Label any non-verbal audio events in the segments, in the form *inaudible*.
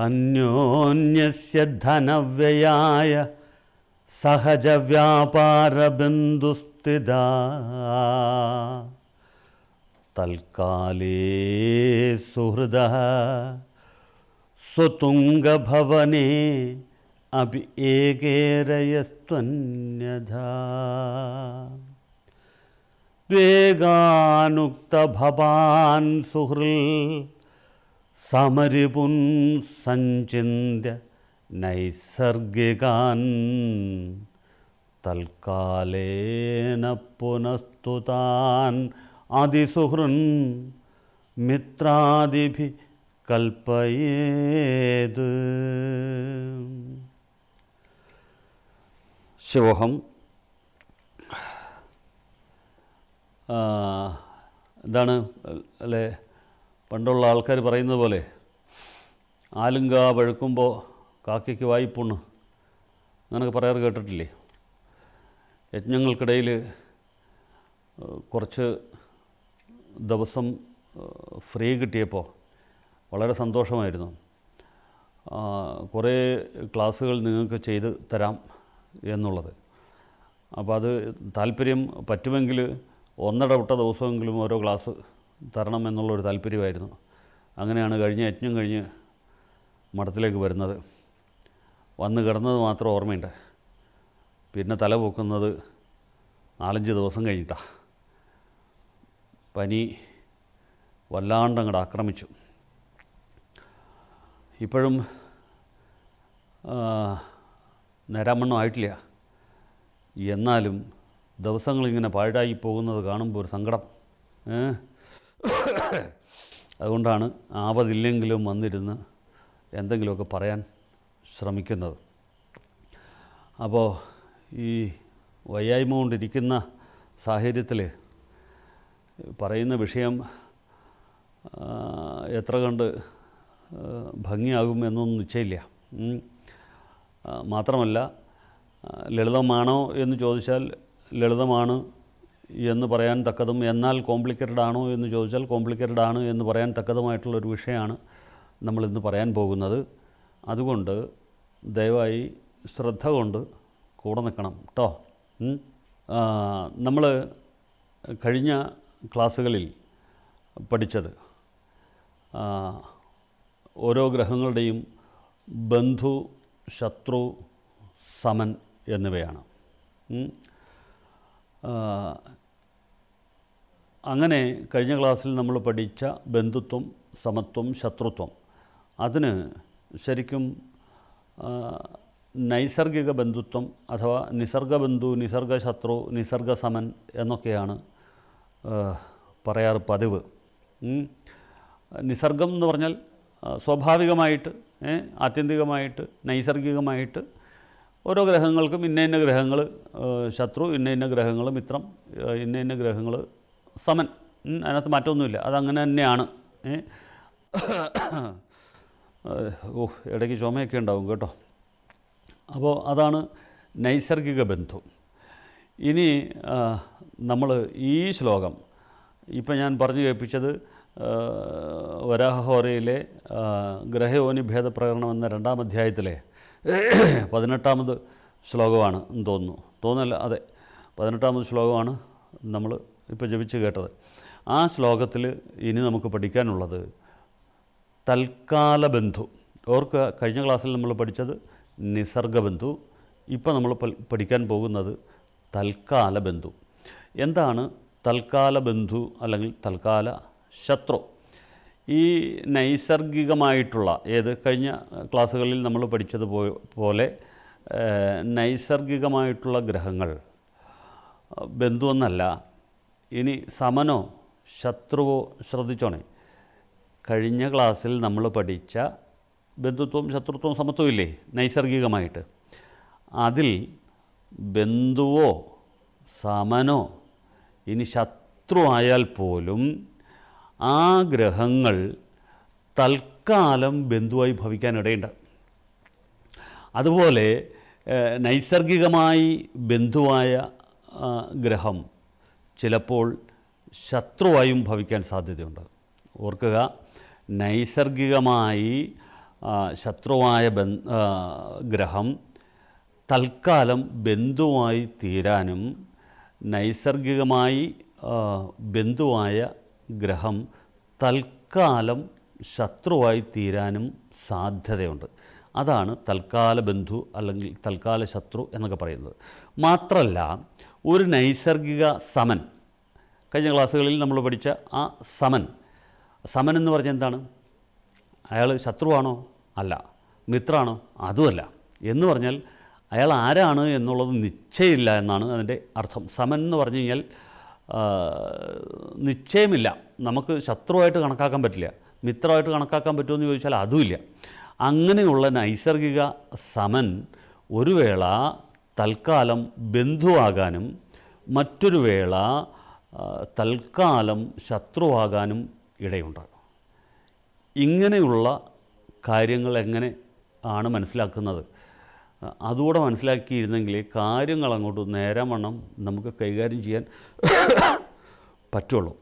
अन्योन्यस्य धनव्ययाय सहजव्यापारबिन्दुस्थिदा तल्काले सुहृदः सुतुङ्गभवने अपि एकेरयस्त्वन्यथा वेगानुक्तभवान् सुहृल् സമരിപുൻ സഞ്ചിന്യ നൈസർഗികാൻ തൽക്കാലേന പുനസ്തുതാൻ അതിസുഹൃൻ മിത്രാദിഭി കൽപ്പയേത് ശിവഹം ഇതാണ് അല്ലേ പണ്ടുള്ള ആൾക്കാർ പറയുന്നത് പോലെ ആലുങ്ക പഴുക്കുമ്പോൾ കാക്കയ്ക്ക് വായ്പുണ്ണ് അങ്ങനൊക്കെ പറയാറ് കേട്ടിട്ടില്ലേ യജ്ഞങ്ങൾക്കിടയിൽ കുറച്ച് ദിവസം ഫ്രീ കിട്ടിയപ്പോൾ വളരെ സന്തോഷമായിരുന്നു കുറേ ക്ലാസ്സുകൾ നിങ്ങൾക്ക് ചെയ്ത് തരാം എന്നുള്ളത് അപ്പോൾ അത് താല്പര്യം പറ്റുമെങ്കിൽ ഒന്നിടവിട്ട ദിവസമെങ്കിലും ഓരോ ക്ലാസ് തരണം എന്നുള്ളൊരു താല്പര്യമായിരുന്നു അങ്ങനെയാണ് കഴിഞ്ഞ യജ്ഞം കഴിഞ്ഞ് മഠത്തിലേക്ക് വരുന്നത് വന്ന് കിടന്നത് മാത്രം ഓർമ്മയുണ്ട് പിന്നെ തല പൊക്കുന്നത് നാലഞ്ച് ദിവസം കഴിഞ്ഞിട്ടാണ് പനി വല്ലാണ്ട് ആക്രമിച്ചു ഇപ്പോഴും നേരാമണ്ണം ആയിട്ടില്ല എന്നാലും ദിവസങ്ങളിങ്ങനെ പാഴായി പോകുന്നത് കാണുമ്പോൾ ഒരു സങ്കടം ഏഹ് അതുകൊണ്ടാണ് ആവതില്ലെങ്കിലും വന്നിരുന്ന് എന്തെങ്കിലുമൊക്കെ പറയാൻ ശ്രമിക്കുന്നത് അപ്പോൾ ഈ വയ്യായ്മ കൊണ്ടിരിക്കുന്ന സാഹചര്യത്തിൽ പറയുന്ന വിഷയം എത്ര കണ്ട് ഭംഗിയാകും എന്നൊന്നും നിശ്ചയില്ല മാത്രമല്ല ലളിതമാണോ എന്ന് ചോദിച്ചാൽ ലളിതമാണ് എന്ന് പറയാൻ തക്കതും എന്നാൽ കോംപ്ലിക്കേറ്റഡ് ആണോ എന്ന് ചോദിച്ചാൽ കോംപ്ലിക്കേറ്റഡ് ആണ് എന്ന് പറയാൻ തക്കതുമായിട്ടുള്ളൊരു വിഷയമാണ് നമ്മളിന്ന് പറയാൻ പോകുന്നത് അതുകൊണ്ട് ദയവായി ശ്രദ്ധ കൊണ്ട് കൂടെ നിൽക്കണം കേട്ടോ നമ്മൾ കഴിഞ്ഞ ക്ലാസ്സുകളിൽ പഠിച്ചത് ഓരോ ഗ്രഹങ്ങളുടെയും ബന്ധു ശത്രു സമൻ എന്നിവയാണ് അങ്ങനെ കഴിഞ്ഞ ക്ലാസ്സിൽ നമ്മൾ പഠിച്ച ബന്ധുത്വം സമത്വം ശത്രുത്വം അതിന് ശരിക്കും നൈസർഗിക ബന്ധുത്വം അഥവാ നിസർഗബന്ധു നിസർഗശത്രു നിസർഗസമൻ എന്നൊക്കെയാണ് പറയാറ് പതിവ് നിസർഗം എന്ന് പറഞ്ഞാൽ സ്വാഭാവികമായിട്ട് ആത്യന്തികമായിട്ട് നൈസർഗികമായിട്ട് ഓരോ ഗ്രഹങ്ങൾക്കും ഇന്ന ഇന്ന ഗ്രഹങ്ങൾ ശത്രു ഇന്ന ഇന്ന ഗ്രഹങ്ങൾ മിത്രം ഇന്ന ഇന്ന ഗ്രഹങ്ങൾ സമൻ അതിനകത്ത് മാറ്റമൊന്നുമില്ല അതങ്ങനെ തന്നെയാണ് ഓ ഇടയ്ക്ക് ചുമയൊക്കെ ഉണ്ടാവും കേട്ടോ അപ്പോൾ അതാണ് നൈസർഗിക ബന്ധു ഇനി നമ്മൾ ഈ ശ്ലോകം ഇപ്പം ഞാൻ പറഞ്ഞു കേൾപ്പിച്ചത് വരാഹോറയിലെ ഗ്രഹയോനി ഭേദപ്രകരണം എന്ന രണ്ടാം അധ്യായത്തിലെ പതിനെട്ടാമത് ശ്ലോകമാണ് എന്ന് തോന്നുന്നു തോന്നല്ല അതെ പതിനെട്ടാമത് ശ്ലോകമാണ് നമ്മൾ ഇപ്പോൾ ജപിച്ച് കേട്ടത് ആ ശ്ലോകത്തിൽ ഇനി നമുക്ക് പഠിക്കാനുള്ളത് തൽക്കാല ബന്ധു ഓർക്കുക കഴിഞ്ഞ ക്ലാസ്സിൽ നമ്മൾ പഠിച്ചത് നിസർഗബന്ധു ഇപ്പോൾ നമ്മൾ പഠിക്കാൻ പോകുന്നത് തൽക്കാല ബന്ധു എന്താണ് തൽക്കാല ബന്ധു അല്ലെങ്കിൽ തൽക്കാല ശത്രു ഈ നൈസർഗികമായിട്ടുള്ള ഏത് കഴിഞ്ഞ ക്ലാസ്സുകളിൽ നമ്മൾ പഠിച്ചത് പോലെ നൈസർഗികമായിട്ടുള്ള ഗ്രഹങ്ങൾ ബന്ധുവെന്നല്ല ഇനി സമനോ ശത്രുവോ ശ്രദ്ധിച്ചോണേ കഴിഞ്ഞ ക്ലാസ്സിൽ നമ്മൾ പഠിച്ച ബന്ധുത്വവും ശത്രുത്വവും സമത്വം ഇല്ലേ നൈസർഗികമായിട്ട് അതിൽ ബന്ധുവോ സമനോ ഇനി ശത്രു ആയാൽ പോലും ആ ഗ്രഹങ്ങൾ തൽക്കാലം ബന്ധുവായി ഭവിക്കാനിടയുണ്ട് അതുപോലെ നൈസർഗികമായി ബന്ധുവായ ഗ്രഹം ചിലപ്പോൾ ശത്രുവായും ഭവിക്കാൻ സാധ്യതയുണ്ട് ഓർക്കുക നൈസർഗികമായി ശത്രുവായ ഗ്രഹം തൽക്കാലം ബന്ധുവായി തീരാനും നൈസർഗികമായി ബന്ധുവായ ഗ്രഹം തൽക്കാലം ശത്രുവായി തീരാനും സാധ്യതയുണ്ട് അതാണ് തൽക്കാല ബന്ധു അല്ലെങ്കിൽ തൽക്കാല ശത്രു എന്നൊക്കെ പറയുന്നത് മാത്രമല്ല ഒരു നൈസർഗിക സമൻ കഴിഞ്ഞ ക്ലാസ്സുകളിൽ നമ്മൾ പഠിച്ച ആ സമൻ സമൻ എന്ന് പറഞ്ഞാൽ എന്താണ് അയാൾ ശത്രുവാണോ അല്ല മിത്രമാണോ അതുമല്ല എന്ന് പറഞ്ഞാൽ അയാൾ ആരാണ് എന്നുള്ളത് നിശ്ചയമില്ല എന്നാണ് അതിൻ്റെ അർത്ഥം സമൻ എന്ന് പറഞ്ഞു കഴിഞ്ഞാൽ നിശ്ചയമില്ല നമുക്ക് ശത്രുവായിട്ട് കണക്കാക്കാൻ പറ്റില്ല മിത്രമായിട്ട് കണക്കാക്കാൻ പറ്റുമെന്ന് ചോദിച്ചാൽ അതുമില്ല അങ്ങനെയുള്ള നൈസർഗിക സമൻ ഒരു വേള തൽക്കാലം ബന്ധുവാകാനും മറ്റൊരു വേള തൽക്കാലം ശത്രുവാകാനും ഇടയുണ്ട് ഇങ്ങനെയുള്ള കാര്യങ്ങൾ എങ്ങനെ ആണ് മനസ്സിലാക്കുന്നത് അതുകൂടെ മനസ്സിലാക്കിയിരുന്നെങ്കിൽ കാര്യങ്ങൾ അങ്ങോട്ട് നേരമണ്ണം നമുക്ക് കൈകാര്യം ചെയ്യാൻ പറ്റുള്ളൂ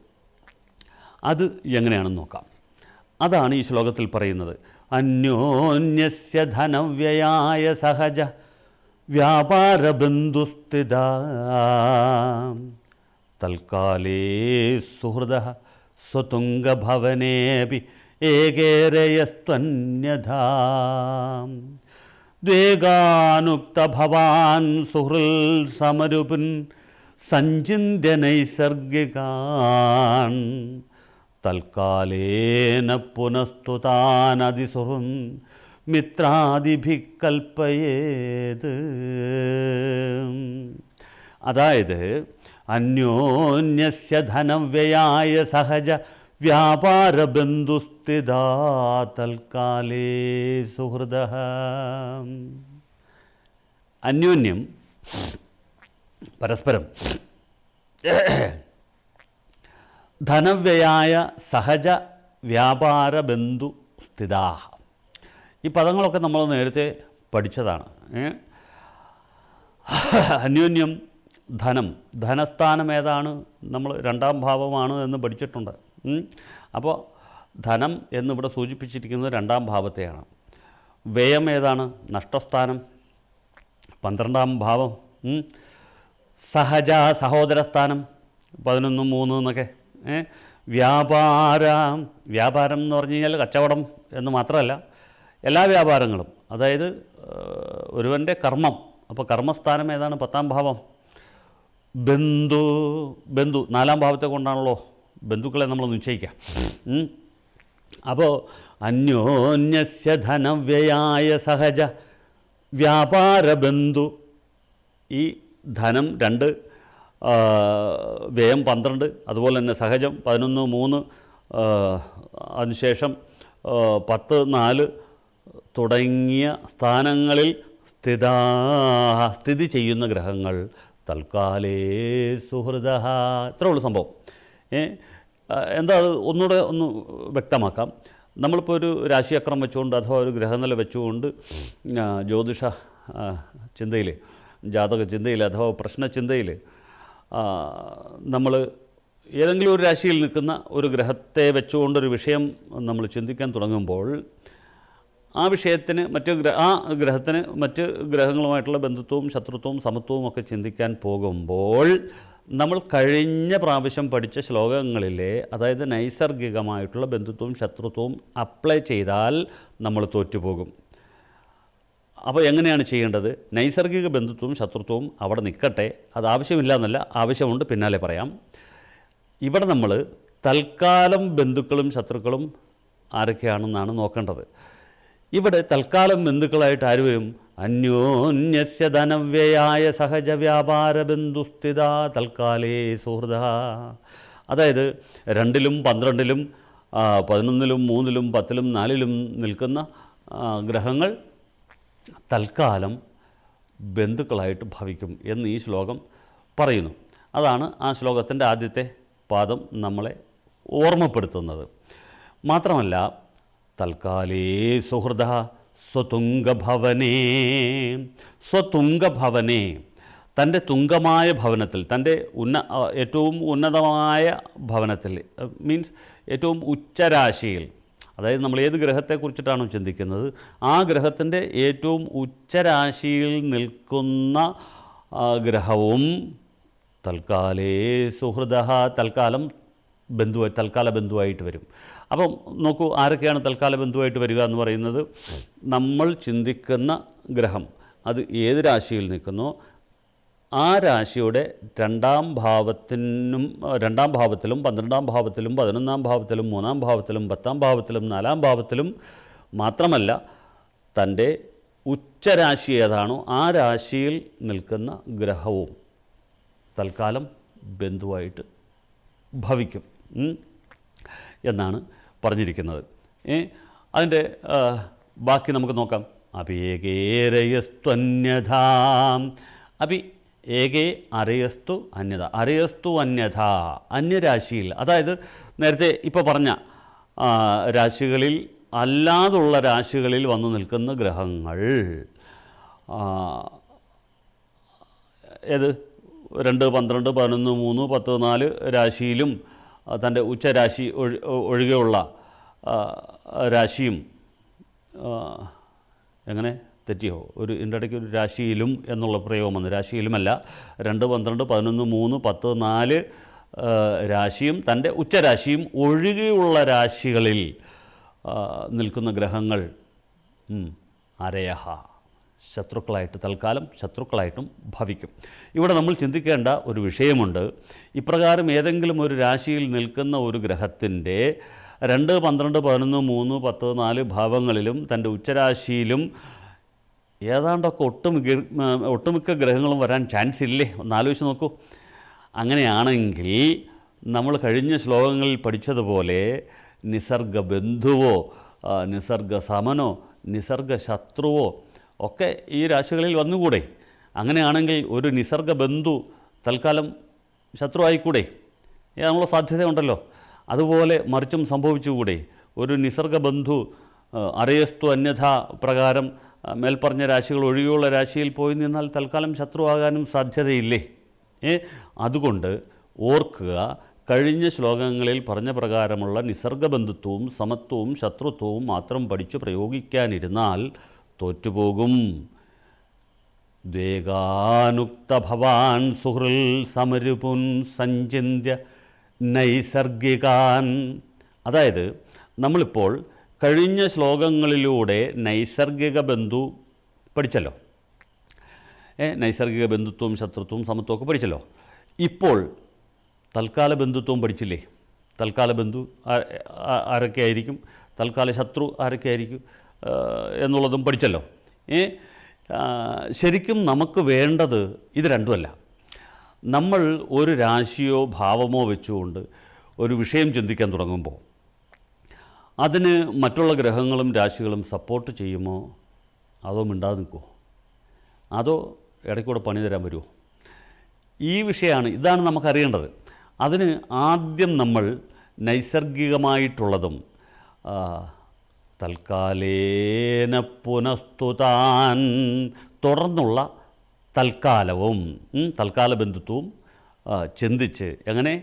അത് എങ്ങനെയാണെന്ന് നോക്കാം അതാണ് ഈ ശ്ലോകത്തിൽ പറയുന്നത് അന്യോന്യസ്യ ധനവ്യയായ സഹജ വ്യാപാര ബന്ധുസ്ഥിത തൽക്കാലേ സുഹൃദ സ്വതുംഗഭവനേപി ഏകേരയസ്ത്വന്യഥാം ദ്വേഗാനുക്തഭവാൻ സുഹൃൽ സമരുപുൻ സഞ്ചിന്യ നൈസർഗികാൻ തൽക്കാലേന പുനസ്തുതാനതിസുഹൃൻ മിത്രാതിഭിക്കൽപ്പയേത് അതായത് അന്യോന്യസ്യ ധനവ്യയായ സഹജ ബന്ധുസ്ഥിത തൽക്കാലേ സുഹൃദ അന്യോന്യം പരസ്പരം ധനവ്യയായ സഹജ വ്യാപാര ബന്ധു സ്ഥിതാ ഈ പദങ്ങളൊക്കെ നമ്മൾ നേരത്തെ പഠിച്ചതാണ് അന്യോന്യം ധനം ധനസ്ഥാനം ഏതാണ് നമ്മൾ രണ്ടാം ഭാവമാണ് എന്ന് പഠിച്ചിട്ടുണ്ട് അപ്പോൾ ധനം എന്നിവിടെ സൂചിപ്പിച്ചിരിക്കുന്നത് രണ്ടാം ഭാവത്തെയാണ് വ്യയം ഏതാണ് നഷ്ടസ്ഥാനം പന്ത്രണ്ടാം ഭാവം സഹജ സഹോദരസ്ഥാനം പതിനൊന്ന് മൂന്ന് എന്നൊക്കെ വ്യാപാരം വ്യാപാരം എന്ന് പറഞ്ഞു കഴിഞ്ഞാൽ കച്ചവടം എന്ന് മാത്രമല്ല എല്ലാ വ്യാപാരങ്ങളും അതായത് ഒരുവൻ്റെ കർമ്മം അപ്പോൾ കർമ്മസ്ഥാനം ഏതാണ് പത്താം ഭാവം ബന്ധു ബന്ധു നാലാം ഭാവത്തെ കൊണ്ടാണല്ലോ ബന്ധുക്കളെ നമ്മൾ നിശ്ചയിക്കാം അപ്പോൾ അന്യോന്യസ്യ ധനവ്യയായ സഹജ വ്യാപാര ബന്ധു ഈ ധനം രണ്ട് വ്യയം പന്ത്രണ്ട് അതുപോലെ തന്നെ സഹജം പതിനൊന്ന് മൂന്ന് അതിനുശേഷം പത്ത് നാല് തുടങ്ങിയ സ്ഥാനങ്ങളിൽ സ്ഥിത സ്ഥിതി ചെയ്യുന്ന ഗ്രഹങ്ങൾ തൽക്കാലേ സുഹൃദ ഇത്രയുള്ള സംഭവം എന്താ അത് ഒന്നുകൂടെ ഒന്ന് വ്യക്തമാക്കാം നമ്മളിപ്പോൾ ഒരു രാശിചക്രം വെച്ചുകൊണ്ട് അഥവാ ഒരു ഗ്രഹനില വെച്ചുകൊണ്ട് ജ്യോതിഷ ചിന്തയിൽ ജാതക ചിന്തയിൽ അഥവാ പ്രശ്ന ചിന്തയിൽ നമ്മൾ ഏതെങ്കിലും ഒരു രാശിയിൽ നിൽക്കുന്ന ഒരു ഗ്രഹത്തെ വെച്ചുകൊണ്ടൊരു വിഷയം നമ്മൾ ചിന്തിക്കാൻ തുടങ്ങുമ്പോൾ ആ വിഷയത്തിന് മറ്റ് ആ ഗ്രഹത്തിന് മറ്റ് ഗ്രഹങ്ങളുമായിട്ടുള്ള ബന്ധുത്വവും ശത്രുത്വവും സമത്വവും ഒക്കെ ചിന്തിക്കാൻ പോകുമ്പോൾ നമ്മൾ കഴിഞ്ഞ പ്രാവശ്യം പഠിച്ച ശ്ലോകങ്ങളിലെ അതായത് നൈസർഗികമായിട്ടുള്ള ബന്ധുത്വവും ശത്രുത്വവും അപ്ലൈ ചെയ്താൽ നമ്മൾ തോറ്റുപോകും അപ്പോൾ എങ്ങനെയാണ് ചെയ്യേണ്ടത് നൈസർഗിക ബന്ധുത്വവും ശത്രുത്വവും അവിടെ നിൽക്കട്ടെ അത് ആവശ്യമില്ല എന്നല്ല ആവശ്യമുണ്ട് പിന്നാലെ പറയാം ഇവിടെ നമ്മൾ തൽക്കാലം ബന്ധുക്കളും ശത്രുക്കളും ആരൊക്കെയാണെന്നാണ് നോക്കേണ്ടത് ഇവിടെ തൽക്കാലം ബന്ധുക്കളായിട്ട് ആര് വരും അന്യോന്യസ്യ ധനവ്യയായ ബന്ധുസ്ഥിത തൽക്കാലേ സുഹൃത അതായത് രണ്ടിലും പന്ത്രണ്ടിലും പതിനൊന്നിലും മൂന്നിലും പത്തിലും നാലിലും നിൽക്കുന്ന ഗ്രഹങ്ങൾ തൽക്കാലം ബന്ധുക്കളായിട്ട് ഭവിക്കും എന്ന് ഈ ശ്ലോകം പറയുന്നു അതാണ് ആ ശ്ലോകത്തിൻ്റെ ആദ്യത്തെ പാദം നമ്മളെ ഓർമ്മപ്പെടുത്തുന്നത് മാത്രമല്ല തൽക്കാലേ സുഹൃദ സ്വതുംഗഭവനേ സ്വതുംഗഭവനേ തൻ്റെ തുങ്കമായ ഭവനത്തിൽ തൻ്റെ ഉന്ന ഏറ്റവും ഉന്നതമായ ഭവനത്തിൽ മീൻസ് ഏറ്റവും ഉച്ചരാശിയിൽ അതായത് നമ്മൾ ഏത് ഗ്രഹത്തെക്കുറിച്ചിട്ടാണോ ചിന്തിക്കുന്നത് ആ ഗ്രഹത്തിൻ്റെ ഏറ്റവും ഉച്ചരാശിയിൽ നിൽക്കുന്ന ഗ്രഹവും തൽക്കാലേ സുഹൃദ തൽക്കാലം ബന്ധുവായി തൽക്കാല ബന്ധുവായിട്ട് വരും അപ്പം നോക്കൂ ആരൊക്കെയാണ് തൽക്കാല ബന്ധുവായിട്ട് വരിക എന്ന് പറയുന്നത് നമ്മൾ ചിന്തിക്കുന്ന ഗ്രഹം അത് ഏത് രാശിയിൽ നിൽക്കുന്നു ആ രാശിയുടെ രണ്ടാം ഭാവത്തിനും രണ്ടാം ഭാവത്തിലും പന്ത്രണ്ടാം ഭാവത്തിലും പതിനൊന്നാം ഭാവത്തിലും മൂന്നാം ഭാവത്തിലും പത്താം ഭാവത്തിലും നാലാം ഭാവത്തിലും മാത്രമല്ല തൻ്റെ ഉച്ചരാശി ഏതാണോ ആ രാശിയിൽ നിൽക്കുന്ന ഗ്രഹവും തൽക്കാലം ബന്ധുവായിട്ട് ഭവിക്കും എന്നാണ് പറഞ്ഞിരിക്കുന്നത് അതിൻ്റെ ബാക്കി നമുക്ക് നോക്കാം അപി ഏകേരയസ്ത്വന്യഥാം അപി ഏകേ അറിയസ്തു അന്യത അറിയസ്തു അന്യഥ അന്യരാശിയിൽ അതായത് നേരത്തെ ഇപ്പോൾ പറഞ്ഞ രാശികളിൽ അല്ലാതുള്ള രാശികളിൽ വന്നു നിൽക്കുന്ന ഗ്രഹങ്ങൾ ഏത് രണ്ട് പന്ത്രണ്ട് പതിനൊന്ന് മൂന്ന് പത്ത് നാല് രാശിയിലും തൻ്റെ ഉച്ചരാശി ഒഴികെയുള്ള രാശിയും എങ്ങനെ തെറ്റിയോ ഒരു ഇടയ്ക്ക് ഒരു രാശിയിലും എന്നുള്ള പ്രയോഗം വന്നു രാശിയിലുമല്ല രണ്ട് പന്ത്രണ്ട് പതിനൊന്ന് മൂന്ന് പത്ത് നാല് രാശിയും തൻ്റെ ഉച്ചരാശിയും ഒഴികെയുള്ള രാശികളിൽ നിൽക്കുന്ന ഗ്രഹങ്ങൾ അരയഹ ശത്രുക്കളായിട്ട് തൽക്കാലം ശത്രുക്കളായിട്ടും ഭവിക്കും ഇവിടെ നമ്മൾ ചിന്തിക്കേണ്ട ഒരു വിഷയമുണ്ട് ഇപ്രകാരം ഏതെങ്കിലും ഒരു രാശിയിൽ നിൽക്കുന്ന ഒരു ഗ്രഹത്തിൻ്റെ രണ്ട് പന്ത്രണ്ട് പതിനൊന്ന് മൂന്ന് പത്ത് നാല് ഭാവങ്ങളിലും തൻ്റെ ഉച്ചരാശിയിലും ഏതാണ്ടൊക്കെ ഒട്ടുമിക്ക ഒട്ടുമിക്ക ഗ്രഹങ്ങളും വരാൻ ചാൻസ് ഇല്ലേ ഒന്ന് ആലോചിച്ച് നോക്കൂ അങ്ങനെയാണെങ്കിൽ നമ്മൾ കഴിഞ്ഞ ശ്ലോകങ്ങളിൽ പഠിച്ചതുപോലെ നിസർഗ ബന്ധുവോ നിസർഗ സമനോ നിസർഗ ശത്രുവോ ഒക്കെ ഈ രാശികളിൽ വന്നുകൂടെ അങ്ങനെയാണെങ്കിൽ ഒരു നിസർഗ ബന്ധു തൽക്കാലം ശത്രുവായിക്കൂടെ അതിനുള്ള സാധ്യതയുണ്ടല്ലോ അതുപോലെ മറിച്ചും സംഭവിച്ചുകൂടെ ഒരു നിസർഗ ബന്ധു അരയസ്തു അന്യഥാ പ്രകാരം മേൽപ്പറഞ്ഞ രാശികൾ ഒഴികെയുള്ള രാശിയിൽ പോയി നിന്നാൽ തൽക്കാലം ശത്രുവാകാനും സാധ്യതയില്ലേ ഏ അതുകൊണ്ട് ഓർക്കുക കഴിഞ്ഞ ശ്ലോകങ്ങളിൽ പറഞ്ഞ പ്രകാരമുള്ള നിസർഗബന്ധുത്വവും സമത്വവും ശത്രുത്വവും മാത്രം പഠിച്ചു പ്രയോഗിക്കാനിരുന്നാൽ തോറ്റുപോകും ദ്വേഗാനുക്തഭവാൻ സുഹൃൽ സമരുപുൻ സഞ്ചിന്യ നൈസർഗികാൻ അതായത് നമ്മളിപ്പോൾ കഴിഞ്ഞ ശ്ലോകങ്ങളിലൂടെ നൈസർഗിക ബന്ധു പഠിച്ചല്ലോ നൈസർഗിക ബന്ധുത്വം ശത്രുത്വം സമത്വം ഒക്കെ പഠിച്ചല്ലോ ഇപ്പോൾ തൽക്കാല ബന്ധുത്വം പഠിച്ചില്ലേ തൽക്കാല ബന്ധു ആരൊക്കെ ആയിരിക്കും തൽക്കാല ശത്രു ആരൊക്കെ ആയിരിക്കും എന്നുള്ളതും പഠിച്ചല്ലോ ഏ ശരിക്കും നമുക്ക് വേണ്ടത് ഇത് രണ്ടുമല്ല നമ്മൾ ഒരു രാശിയോ ഭാവമോ വെച്ചുകൊണ്ട് ഒരു വിഷയം ചിന്തിക്കാൻ തുടങ്ങുമ്പോൾ അതിന് മറ്റുള്ള ഗ്രഹങ്ങളും രാശികളും സപ്പോർട്ട് ചെയ്യുമോ അതോ മിണ്ടാതെ നിൽക്കുമോ അതോ ഇടയ്ക്കൂടെ പണി തരാൻ വരുമോ ഈ വിഷയമാണ് ഇതാണ് നമുക്കറിയേണ്ടത് അതിന് ആദ്യം നമ്മൾ നൈസർഗികമായിട്ടുള്ളതും തൽക്കാലേന പുനസ്തുതാൻ തുടർന്നുള്ള തൽക്കാലവും തൽക്കാല ബന്ധുത്വവും ചിന്തിച്ച് എങ്ങനെ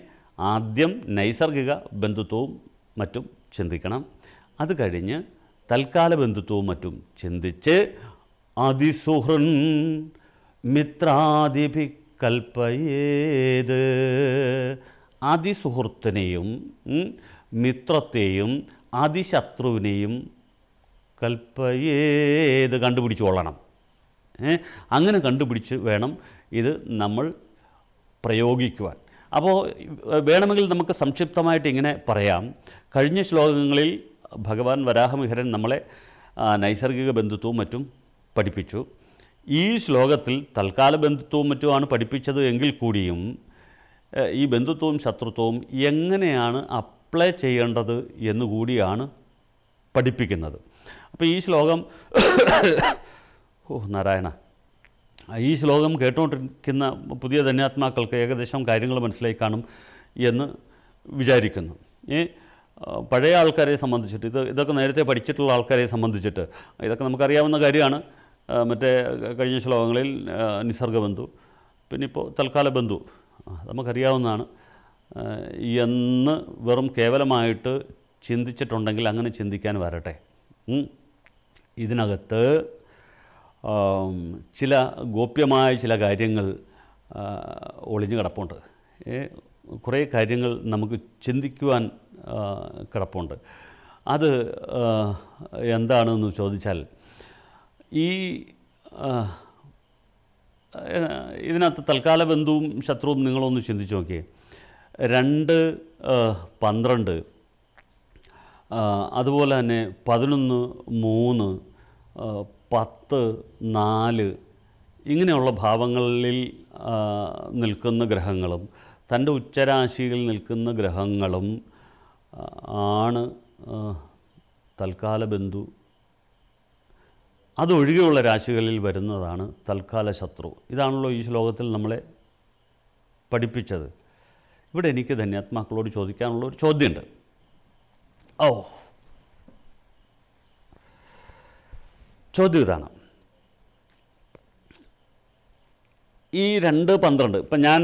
ആദ്യം നൈസർഗിക ബന്ധുത്വവും മറ്റും ചിന്തിക്കണം അത് കഴിഞ്ഞ് തൽക്കാല ബന്ധുത്വവും മറ്റും ചിന്തിച്ച് അതിസുഹൃൻ മിത്രാദിഭി കൽപ്പയേത് അതിസുഹൃത്തിനെയും മിത്രത്തെയും അതിശത്രുവിനെയും കൽപ്പയേത് കണ്ടുപിടിച്ച് കൊള്ളണം അങ്ങനെ കണ്ടുപിടിച്ച് വേണം ഇത് നമ്മൾ പ്രയോഗിക്കുവാൻ അപ്പോൾ വേണമെങ്കിൽ നമുക്ക് സംക്ഷിപ്തമായിട്ട് ഇങ്ങനെ പറയാം കഴിഞ്ഞ ശ്ലോകങ്ങളിൽ ഭഗവാൻ വരാഹമിഹരൻ നമ്മളെ നൈസർഗിക ബന്ധുത്വവും മറ്റും പഠിപ്പിച്ചു ഈ ശ്ലോകത്തിൽ തൽക്കാല ബന്ധുത്വവും മറ്റുമാണ് പഠിപ്പിച്ചത് എങ്കിൽ കൂടിയും ഈ ബന്ധുത്വവും ശത്രുത്വവും എങ്ങനെയാണ് അപ്ലൈ ചെയ്യേണ്ടത് എന്നുകൂടിയാണ് പഠിപ്പിക്കുന്നത് അപ്പോൾ ഈ ശ്ലോകം *coughs* ഓ നാരായണ ഈ ശ്ലോകം കേട്ടുകൊണ്ടിരിക്കുന്ന പുതിയ ധന്യാത്മാക്കൾക്ക് ഏകദേശം കാര്യങ്ങൾ മനസ്സിലായി കാണും എന്ന് വിചാരിക്കുന്നു ഈ പഴയ ആൾക്കാരെ സംബന്ധിച്ചിട്ട് ഇത് ഇതൊക്കെ നേരത്തെ പഠിച്ചിട്ടുള്ള ആൾക്കാരെ സംബന്ധിച്ചിട്ട് ഇതൊക്കെ നമുക്കറിയാവുന്ന കാര്യമാണ് മറ്റേ കഴിഞ്ഞ ശ്ലോകങ്ങളിൽ നിസർഗബന്ധു പിന്നെ ഇപ്പോൾ തൽക്കാല ബന്ധു നമുക്കറിയാവുന്നതാണ് എന്ന് വെറും കേവലമായിട്ട് ചിന്തിച്ചിട്ടുണ്ടെങ്കിൽ അങ്ങനെ ചിന്തിക്കാൻ വരട്ടെ ഇതിനകത്ത് ചില ഗോപ്യമായ ചില കാര്യങ്ങൾ ഒളിഞ്ഞു കിടപ്പുണ്ട് കുറേ കാര്യങ്ങൾ നമുക്ക് ചിന്തിക്കുവാൻ കിടപ്പുണ്ട് അത് എന്താണെന്ന് ചോദിച്ചാൽ ഈ ഇതിനകത്ത് തൽക്കാല ബന്ധുവും ശത്രുവും നിങ്ങളൊന്ന് ചിന്തിച്ച് നോക്കിയേ രണ്ട് പന്ത്രണ്ട് അതുപോലെ തന്നെ പതിനൊന്ന് മൂന്ന് പത്ത് നാല് ഇങ്ങനെയുള്ള ഭാവങ്ങളിൽ നിൽക്കുന്ന ഗ്രഹങ്ങളും തൻ്റെ ഉച്ചരാശിയിൽ നിൽക്കുന്ന ഗ്രഹങ്ങളും ആണ് തൽക്കാല ബന്ധു അതൊഴികെയുള്ള രാശികളിൽ വരുന്നതാണ് തൽക്കാല ശത്രു ഇതാണല്ലോ ഈ ശ്ലോകത്തിൽ നമ്മളെ പഠിപ്പിച്ചത് ഇവിടെ എനിക്ക് ധന്യാത്മാക്കളോട് ചോദിക്കാനുള്ള ഒരു ചോദ്യമുണ്ട് ഓ ചോദ്യം ഇതാണ് ഈ രണ്ട് പന്ത്രണ്ട് ഇപ്പം ഞാൻ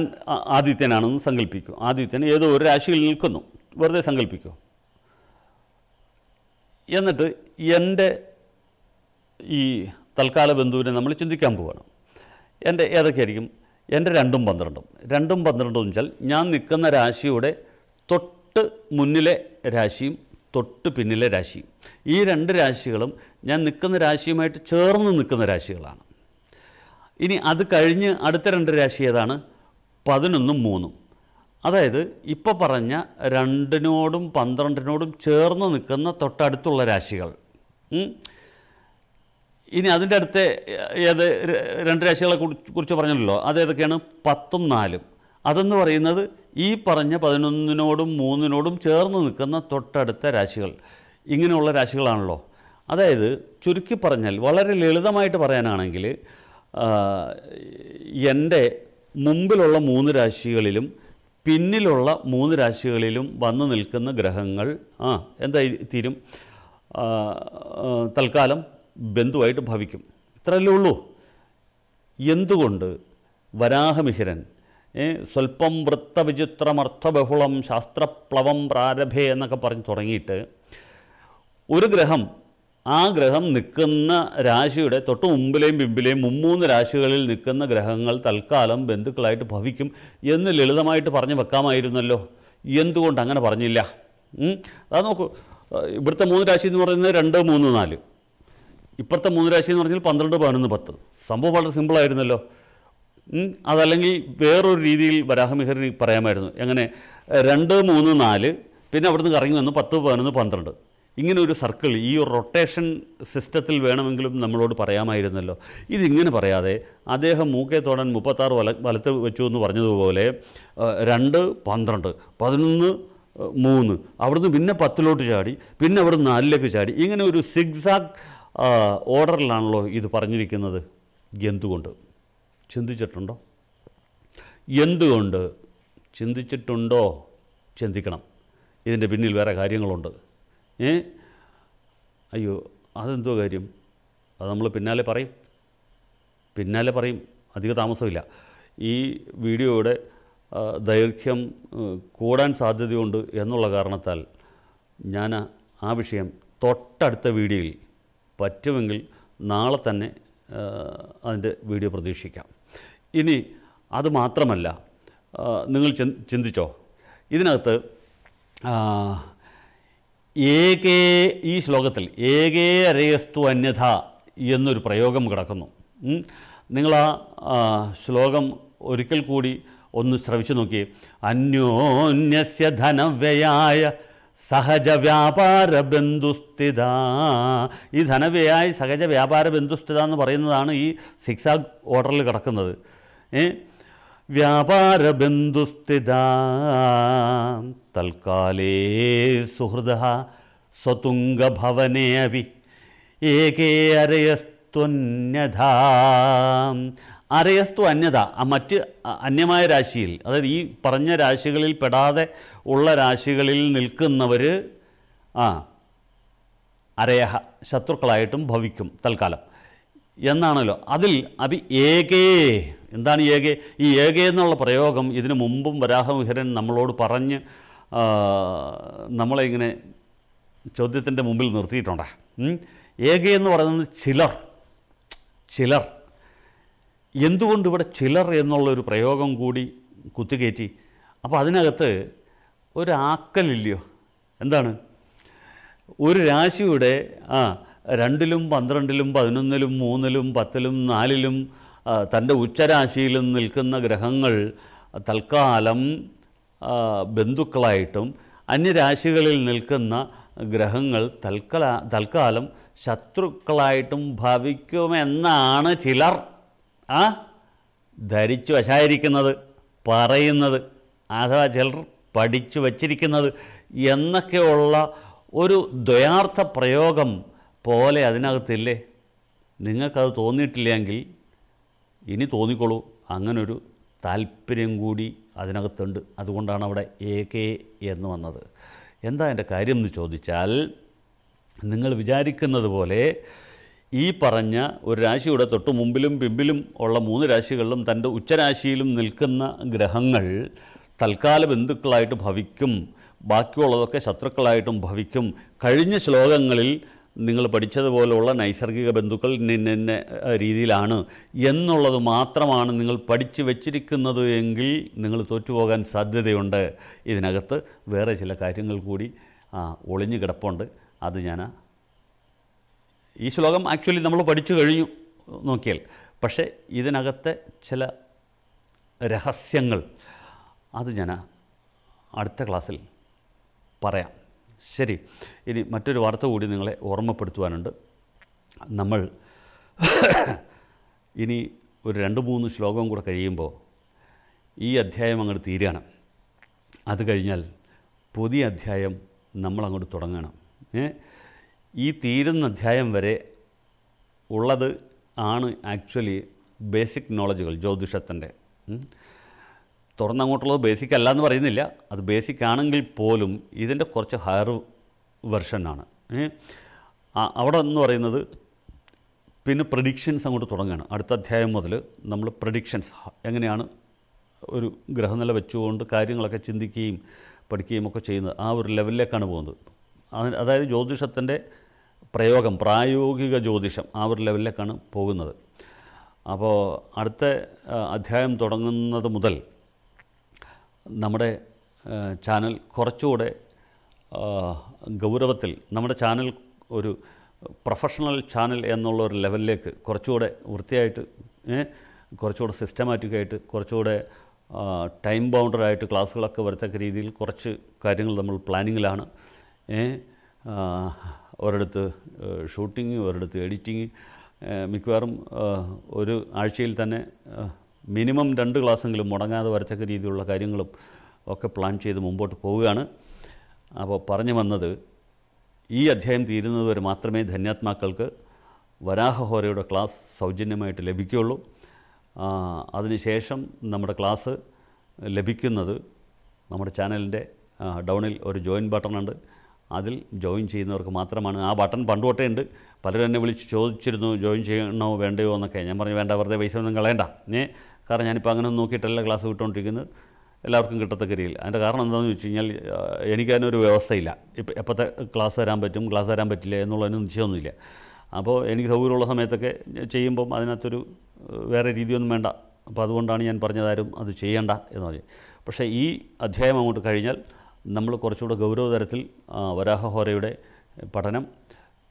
ആദിത്യനാണെന്ന് സങ്കല്പിക്കും ആദിത്യൻ ഏതോ ഒരു രാശിയിൽ നിൽക്കുന്നു വെറുതെ സങ്കല്പിക്കും എന്നിട്ട് എൻ്റെ ഈ തൽക്കാല ബന്ധുവിനെ നമ്മൾ ചിന്തിക്കാൻ പോവുകയാണ് എൻ്റെ ഏതൊക്കെയായിരിക്കും എൻ്റെ രണ്ടും പന്ത്രണ്ടും രണ്ടും പന്ത്രണ്ടും വെച്ചാൽ ഞാൻ നിൽക്കുന്ന രാശിയുടെ തൊട്ട് മുന്നിലെ രാശിയും തൊട്ട് പിന്നിലെ രാശിയും ഈ രണ്ട് രാശികളും ഞാൻ നിൽക്കുന്ന രാശിയുമായിട്ട് ചേർന്ന് നിൽക്കുന്ന രാശികളാണ് ഇനി അത് കഴിഞ്ഞ് അടുത്ത രണ്ട് രാശി ഏതാണ് പതിനൊന്നും മൂന്നും അതായത് ഇപ്പോൾ പറഞ്ഞ രണ്ടിനോടും പന്ത്രണ്ടിനോടും ചേർന്ന് നിൽക്കുന്ന തൊട്ടടുത്തുള്ള രാശികൾ ഇനി അതിൻ്റെ അടുത്ത് ഏത് രണ്ട് രാശികളെ കുറിച്ച് പറഞ്ഞല്ലോ അതേതൊക്കെയാണ് പത്തും നാലും അതെന്ന് പറയുന്നത് ഈ പറഞ്ഞ പതിനൊന്നിനോടും മൂന്നിനോടും ചേർന്ന് നിൽക്കുന്ന തൊട്ടടുത്ത രാശികൾ ഇങ്ങനെയുള്ള രാശികളാണല്ലോ അതായത് ചുരുക്കി പറഞ്ഞാൽ വളരെ ലളിതമായിട്ട് പറയാനാണെങ്കിൽ എൻ്റെ മുമ്പിലുള്ള മൂന്ന് രാശികളിലും പിന്നിലുള്ള മൂന്ന് രാശികളിലും വന്നു നിൽക്കുന്ന ഗ്രഹങ്ങൾ ആ എന്തായി തീരും തൽക്കാലം ബന്ധുവായിട്ട് ഭവിക്കും ഇത്രയല്ലേ ഉള്ളൂ എന്തുകൊണ്ട് വരാഹമിഹിരൻ സ്വല്പം വൃത്തവിചിത്രമർത്ഥബഹുളം ശാസ്ത്രപ്ലവം പ്രാരഭേ എന്നൊക്കെ പറഞ്ഞ് തുടങ്ങിയിട്ട് ഒരു ഗ്രഹം ആ ഗ്രഹം നിൽക്കുന്ന രാശിയുടെ തൊട്ട് മുമ്പിലെയും പിമ്പിലെയും മുമ്മൂന്ന് രാശികളിൽ നിൽക്കുന്ന ഗ്രഹങ്ങൾ തൽക്കാലം ബന്ധുക്കളായിട്ട് ഭവിക്കും എന്ന് ലളിതമായിട്ട് പറഞ്ഞു വെക്കാമായിരുന്നല്ലോ എന്തുകൊണ്ട് അങ്ങനെ പറഞ്ഞില്ല അത് നോക്കൂ ഇവിടുത്തെ മൂന്ന് രാശി എന്ന് പറയുന്നത് രണ്ട് മൂന്ന് നാല് ഇപ്പോഴത്തെ മൂന്ന് രാശി എന്ന് പറഞ്ഞാൽ പന്ത്രണ്ട് പതിനൊന്ന് പത്ത് സംഭവം വളരെ സിമ്പിളായിരുന്നല്ലോ അതല്ലെങ്കിൽ വേറൊരു രീതിയിൽ വരാഹമിഹരി പറയാമായിരുന്നു എങ്ങനെ രണ്ട് മൂന്ന് നാല് പിന്നെ അവിടുന്ന് കറങ്ങി വന്ന് പത്ത് പതിനൊന്ന് പന്ത്രണ്ട് ഇങ്ങനെ ഒരു സർക്കിൾ ഈ ഒരു റൊട്ടേഷൻ സിസ്റ്റത്തിൽ വേണമെങ്കിലും നമ്മളോട് പറയാമായിരുന്നല്ലോ ഇതിങ്ങനെ പറയാതെ അദ്ദേഹം മൂക്കെ തൊടാൻ മുപ്പത്താറ് വല വലത്ത് വെച്ചു എന്ന് പറഞ്ഞതുപോലെ രണ്ട് പന്ത്രണ്ട് പതിനൊന്ന് മൂന്ന് അവിടുന്ന് പിന്നെ പത്തിലോട്ട് ചാടി പിന്നെ അവിടുന്ന് നാലിലേക്ക് ചാടി ഇങ്ങനെ ഒരു സിഗ്സാഗ് ഓർഡറിലാണല്ലോ ഇത് പറഞ്ഞിരിക്കുന്നത് എന്തുകൊണ്ട് ചിന്തിച്ചിട്ടുണ്ടോ എന്തുകൊണ്ട് ചിന്തിച്ചിട്ടുണ്ടോ ചിന്തിക്കണം ഇതിൻ്റെ പിന്നിൽ വേറെ കാര്യങ്ങളുണ്ട് ഏ അയ്യോ അതെന്തോ കാര്യം അത് നമ്മൾ പിന്നാലെ പറയും പിന്നാലെ പറയും അധിക താമസമില്ല ഈ വീഡിയോയുടെ ദൈർഘ്യം കൂടാൻ സാധ്യതയുണ്ട് എന്നുള്ള കാരണത്താൽ ഞാൻ ആ വിഷയം തൊട്ടടുത്ത വീഡിയോയിൽ പറ്റുമെങ്കിൽ നാളെ തന്നെ അതിൻ്റെ വീഡിയോ പ്രതീക്ഷിക്കാം ഇനി അത് മാത്രമല്ല നിങ്ങൾ ചിന്തിച്ചോ ഇതിനകത്ത് ഏകേ ഈ ശ്ലോകത്തിൽ ഏകേ അരയസ്തു അന്യഥ എന്നൊരു പ്രയോഗം കിടക്കുന്നു നിങ്ങൾ ആ ശ്ലോകം ഒരിക്കൽ കൂടി ഒന്ന് ശ്രവിച്ചു നോക്കി അന്യോന്യസ്യ ധനവ്യയായ സഹജ വ്യാപാര ബന്ധുസ്ഥിത ഈ ധനവ്യയായി സഹജ വ്യാപാര ബന്ധുസ്ഥിത എന്ന് പറയുന്നതാണ് ഈ സിക്സാഗ് ഓർഡറിൽ കിടക്കുന്നത് ഏ വ്യാപാര ബന്ധുസ്ഥിത തൽക്കാലേ സുഹൃദ സ്വതുംഗഭവനേ അവി ഏകേ അരയസ്ത്വന്യധാം അരയസ്തു അന്യത ആ മറ്റ് അന്യമായ രാശിയിൽ അതായത് ഈ പറഞ്ഞ രാശികളിൽ പെടാതെ ഉള്ള രാശികളിൽ നിൽക്കുന്നവർ ആ അരയഹ ശത്രുക്കളായിട്ടും ഭവിക്കും തൽക്കാലം എന്നാണല്ലോ അതിൽ അഭി ഏകേ എന്താണ് ഏകെ ഈ ഏകെ എന്നുള്ള പ്രയോഗം ഇതിനു മുമ്പും വരാഹമിഹിരൻ നമ്മളോട് പറഞ്ഞ് നമ്മളെ ഇങ്ങനെ ചോദ്യത്തിൻ്റെ മുമ്പിൽ നിർത്തിയിട്ടുണ്ട് ഏകെ എന്ന് പറയുന്നത് ചിലർ ചിലർ എന്തുകൊണ്ട് ഇവിടെ ചിലർ എന്നുള്ളൊരു പ്രയോഗം കൂടി കുത്തിക്കയറ്റി അപ്പോൾ അതിനകത്ത് ഒരു എന്താണ് ഒരു രാശിയുടെ ആ രണ്ടിലും പന്ത്രണ്ടിലും പതിനൊന്നിലും മൂന്നിലും പത്തിലും നാലിലും തൻ്റെ ഉച്ചരാശിയിലും നിൽക്കുന്ന ഗ്രഹങ്ങൾ തൽക്കാലം ബന്ധുക്കളായിട്ടും അന്യരാശികളിൽ നിൽക്കുന്ന ഗ്രഹങ്ങൾ തൽക്കല തൽക്കാലം ശത്രുക്കളായിട്ടും ഭവിക്കുമെന്നാണ് ചിലർ ആ ധരിച്ചു വശായിരിക്കുന്നത് പറയുന്നത് അഥവാ ചിലർ പഠിച്ചു വച്ചിരിക്കുന്നത് എന്നൊക്കെയുള്ള ഒരു ദ്വയാർത്ഥ പ്രയോഗം പോലെ അതിനകത്തില്ലേ നിങ്ങൾക്കത് തോന്നിയിട്ടില്ലെങ്കിൽ ഇനി തോന്നിക്കോളൂ അങ്ങനൊരു താല്പര്യം കൂടി അതിനകത്തുണ്ട് അതുകൊണ്ടാണ് അവിടെ എ കെ എന്ന് വന്നത് എന്താ എൻ്റെ കാര്യം എന്ന് ചോദിച്ചാൽ നിങ്ങൾ വിചാരിക്കുന്നത് പോലെ ഈ പറഞ്ഞ ഒരു രാശിയുടെ തൊട്ട് മുമ്പിലും പിമ്പിലും ഉള്ള മൂന്ന് രാശികളിലും തൻ്റെ ഉച്ചരാശിയിലും നിൽക്കുന്ന ഗ്രഹങ്ങൾ തൽക്കാല ബന്ധുക്കളായിട്ട് ഭവിക്കും ബാക്കിയുള്ളതൊക്കെ ശത്രുക്കളായിട്ടും ഭവിക്കും കഴിഞ്ഞ ശ്ലോകങ്ങളിൽ നിങ്ങൾ പഠിച്ചതുപോലെയുള്ള നൈസർഗിക ബന്ധുക്കൾ നിന്ന രീതിയിലാണ് എന്നുള്ളത് മാത്രമാണ് നിങ്ങൾ പഠിച്ചു വച്ചിരിക്കുന്നത് എങ്കിൽ നിങ്ങൾ തോറ്റുപോകാൻ സാധ്യതയുണ്ട് ഇതിനകത്ത് വേറെ ചില കാര്യങ്ങൾ കൂടി ഒളിഞ്ഞു കിടപ്പുണ്ട് അത് ഞാൻ ഈ ശ്ലോകം ആക്ച്വലി നമ്മൾ പഠിച്ചു കഴിഞ്ഞു നോക്കിയാൽ പക്ഷേ ഇതിനകത്തെ ചില രഹസ്യങ്ങൾ അത് ഞാൻ അടുത്ത ക്ലാസ്സിൽ പറയാം ശരി ഇനി മറ്റൊരു വാർത്ത കൂടി നിങ്ങളെ ഓർമ്മപ്പെടുത്തുവാനുണ്ട് നമ്മൾ ഇനി ഒരു രണ്ട് മൂന്ന് ശ്ലോകവും കൂടെ കഴിയുമ്പോൾ ഈ അധ്യായം അങ്ങോട്ട് തീരുകയാണ് അത് കഴിഞ്ഞാൽ പുതിയ അധ്യായം നമ്മളങ്ങോട്ട് തുടങ്ങണം ഏഹ് ഈ തീരുന്ന അധ്യായം വരെ ഉള്ളത് ആണ് ആക്ച്വലി ബേസിക് നോളജുകൾ ജ്യോതിഷത്തിൻ്റെ തുറന്നങ്ങോട്ടുള്ളത് ബേസിക് അല്ല എന്ന് പറയുന്നില്ല അത് ബേസിക് ആണെങ്കിൽ പോലും ഇതിൻ്റെ കുറച്ച് ഹയർ വെർഷനാണ് അവിടെ എന്ന് പറയുന്നത് പിന്നെ പ്രഡിക്ഷൻസ് അങ്ങോട്ട് തുടങ്ങുകയാണ് അടുത്ത അധ്യായം മുതൽ നമ്മൾ പ്രഡിക്ഷൻസ് എങ്ങനെയാണ് ഒരു ഗ്രഹനില വെച്ചുകൊണ്ട് കാര്യങ്ങളൊക്കെ ചിന്തിക്കുകയും പഠിക്കുകയും ഒക്കെ ചെയ്യുന്നത് ആ ഒരു ലെവലിലേക്കാണ് പോകുന്നത് അതായത് ജ്യോതിഷത്തിൻ്റെ പ്രയോഗം പ്രായോഗിക ജ്യോതിഷം ആ ഒരു ലെവലിലേക്കാണ് പോകുന്നത് അപ്പോൾ അടുത്ത അധ്യായം തുടങ്ങുന്നത് മുതൽ നമ്മുടെ ചാനൽ കുറച്ചുകൂടെ ഗൗരവത്തിൽ നമ്മുടെ ചാനൽ ഒരു പ്രൊഫഷണൽ ചാനൽ എന്നുള്ള ഒരു ലെവലിലേക്ക് കുറച്ചുകൂടെ വൃത്തിയായിട്ട് കുറച്ചുകൂടെ സിസ്റ്റമാറ്റിക്കായിട്ട് കുറച്ചുകൂടെ ടൈം ബൗണ്ടറായിട്ട് ക്ലാസ്സുകളൊക്കെ വരത്തക്ക രീതിയിൽ കുറച്ച് കാര്യങ്ങൾ നമ്മൾ പ്ലാനിങ്ങിലാണ് ഒരിടത്ത് ഷൂട്ടിങ് ഒരിടത്ത് എഡിറ്റിങ് മിക്കവാറും ഒരു ആഴ്ചയിൽ തന്നെ മിനിമം രണ്ട് ക്ലാസ്സെങ്കിലും മുടങ്ങാതെ വരത്തക്ക രീതിയിലുള്ള കാര്യങ്ങളും ഒക്കെ പ്ലാൻ ചെയ്ത് മുമ്പോട്ട് പോവുകയാണ് അപ്പോൾ പറഞ്ഞു വന്നത് ഈ അധ്യായം തീരുന്നത് വരെ മാത്രമേ ധന്യാത്മാക്കൾക്ക് വരാഹഹോരയുടെ ക്ലാസ് സൗജന്യമായിട്ട് ലഭിക്കുകയുള്ളൂ അതിനുശേഷം നമ്മുടെ ക്ലാസ് ലഭിക്കുന്നത് നമ്മുടെ ചാനലിൻ്റെ ഡൗണിൽ ഒരു ജോയിൻ ബട്ടണുണ്ട് അതിൽ ജോയിൻ ചെയ്യുന്നവർക്ക് മാത്രമാണ് ആ ബട്ടൺ പണ്ട് തൊട്ടേ ഉണ്ട് പലരും എന്നെ വിളിച്ച് ചോദിച്ചിരുന്നു ജോയിൻ ചെയ്യണോ വേണ്ടയോ എന്നൊക്കെ ഞാൻ പറഞ്ഞു വേണ്ട വെറുതെ പൈസ ഒന്നും കളയണ്ട ഏ കാരണം ഞാനിപ്പോൾ അങ്ങനെ നോക്കിയിട്ടല്ല ക്ലാസ് വിട്ടുകൊണ്ടിരിക്കുന്നത് എല്ലാവർക്കും കിട്ടത്തക്ക രീതിയിൽ അതിൻ്റെ കാരണം എന്താണെന്ന് വെച്ച് കഴിഞ്ഞാൽ എനിക്ക് അതിനൊരു വ്യവസ്ഥയില്ല ഇപ്പം എപ്പോഴത്തെ ക്ലാസ് തരാൻ പറ്റും ക്ലാസ് തരാൻ പറ്റില്ല എന്നുള്ളതിന് നിശ്ചയമൊന്നുമില്ല അപ്പോൾ എനിക്ക് സൗകര്യമുള്ള സമയത്തൊക്കെ ചെയ്യുമ്പം അതിനകത്തൊരു വേറെ രീതിയൊന്നും വേണ്ട അപ്പോൾ അതുകൊണ്ടാണ് ഞാൻ പറഞ്ഞതാരും അത് ചെയ്യേണ്ട എന്ന് പറഞ്ഞു പക്ഷേ ഈ അധ്യായം അങ്ങോട്ട് കഴിഞ്ഞാൽ നമ്മൾ കുറച്ചുകൂടെ ഗൗരവതരത്തിൽ വരാഹഹോരയുടെ പഠനം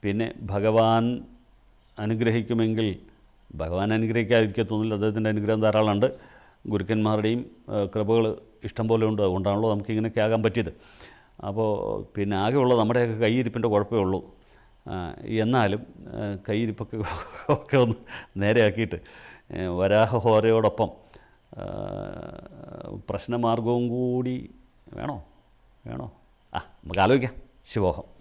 പിന്നെ ഭഗവാൻ അനുഗ്രഹിക്കുമെങ്കിൽ ഭഗവാൻ അനുഗ്രഹിക്കാതിരിക്കത്തൊന്നുമില്ല അദ്ദേഹത്തിൻ്റെ അനുഗ്രഹം ധാരാളമുണ്ട് ഗുരുക്കന്മാരുടെയും കൃപകൾ ഇഷ്ടം പോലെ ഉണ്ട് അതുകൊണ്ടാണല്ലോ നമുക്കിങ്ങനെയൊക്കെ ആകാൻ പറ്റിയത് അപ്പോൾ പിന്നെ ആകെയുള്ള നമ്മുടെയൊക്കെ കൈയിരിപ്പിൻ്റെ കുഴപ്പമേ ഉള്ളൂ എന്നാലും കൈയിരിപ്പൊക്കെ *laughs* ഒക്കെ ഒന്ന് നേരെയാക്കിയിട്ട് വരാഹഹോരയോടൊപ്പം പ്രശ്നമാർഗവും കൂടി വേണോ ja, no ah mug aaloy